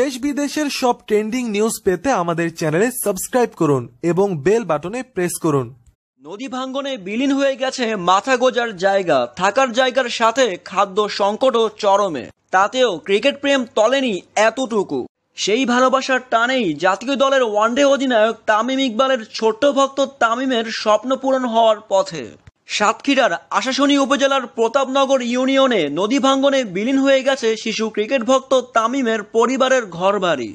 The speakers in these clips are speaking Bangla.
দেশ বিদেশের সব ট্রেন্ডিং নিউজ পেতে আমাদের চ্যানেলে সাবস্ক্রাইব করুন এবং বেল বাটনে প্রেস করুন নদী ভাঙ্গনে বিলীন হয়ে গেছে মাথা গোজার জায়গা থাকার জায়গার সাথে খাদ্য সংকটও চরমে তাতেও ক্রিকেট প্রেম তলেনি এতটুকু সেই ভালোবাসার টানেই জাতীয় দলের ওয়ানডে অধিনায়ক তামিম ইকবালের ছোট্ট ভক্ত তামিমের স্বপ্ন পূরণ হওয়ার পথে সাতক্ষীরার আশাশনী উপজেলার প্রতাপনগর ইউনিয়নে নদী ভাঙ্গনে বিলীন হয়ে গেছে শিশু ক্রিকেট ভক্ত তামিমের পরিবারের ঘরবাড়ি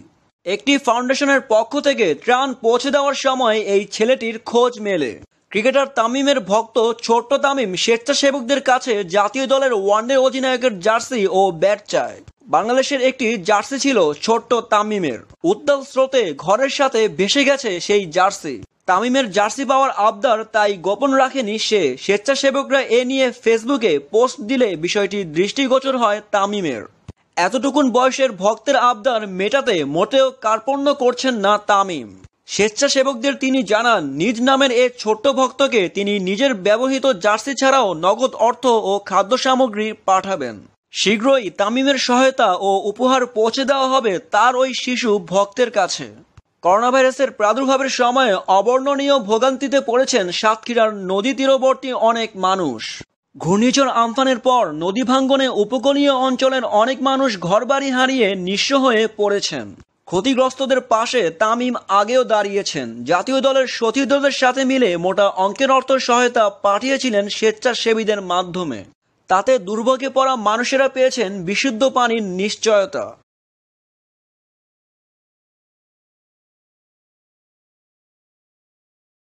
একটি ফাউন্ডেশনের পক্ষ থেকে ত্রাণ পৌঁছে দেওয়ার সময় এই ছেলেটির খোঁজ মেলে ক্রিকেটার তামিমের ভক্ত ছোট্ট তামিম স্বেচ্ছাসেবকদের কাছে জাতীয় দলের ওয়ানডে অধিনায়কের জার্সি ও ব্যাট চায় বাংলাদেশের একটি জার্সি ছিল ছোট্ট তামিমের উত্তাল স্রোতে ঘরের সাথে ভেসে গেছে সেই জার্সি তামিমের জার্সি পাওয়ার আবদার তাই গোপন রাখেনি সে স্বেচ্ছাসেবকরা এ নিয়ে ফেসবুকে পোস্ট দিলে বিষয়টি দৃষ্টিগোচর হয় তামিমের এতটুকুন বয়সের ভক্তের আবদার মেটাতে মোটেও কার্পণ্য করছেন না তামিম স্বেচ্ছাসেবকদের তিনি জানান নিজ নামের এ ছোট্ট ভক্তকে তিনি নিজের ব্যবহৃত জার্সি ছাড়াও নগদ অর্থ ও খাদ্য সামগ্রী পাঠাবেন শীঘ্রই তামিমের সহায়তা ও উপহার পৌঁছে দেওয়া হবে তার ওই শিশু ভক্তের কাছে করোনা ভাইরাসের প্রাদুর্ভাবের সময়ে অবর্ণনীয় ভোগান্তিতে পড়েছেন সাতক্ষীরার নদী তীরবর্তী অনেক মানুষ ঘূর্ণিঝড় আমফানের পর নদী ভাঙ্গনে উপকূলীয় অঞ্চলের অনেক মানুষ ঘরবাড়ি হারিয়ে নিঃস্ব হয়ে পড়েছেন ক্ষতিগ্রস্তদের পাশে তামিম আগেও দাঁড়িয়েছেন জাতীয় দলের সতীর্থদের সাথে মিলে মোটা অঙ্কের অর্থ সহায়তা পাঠিয়েছিলেন স্বেচ্ছাসেবীদের মাধ্যমে তাতে দুর্ভোগে পড়া মানুষেরা পেয়েছেন বিশুদ্ধ পানির নিশ্চয়তা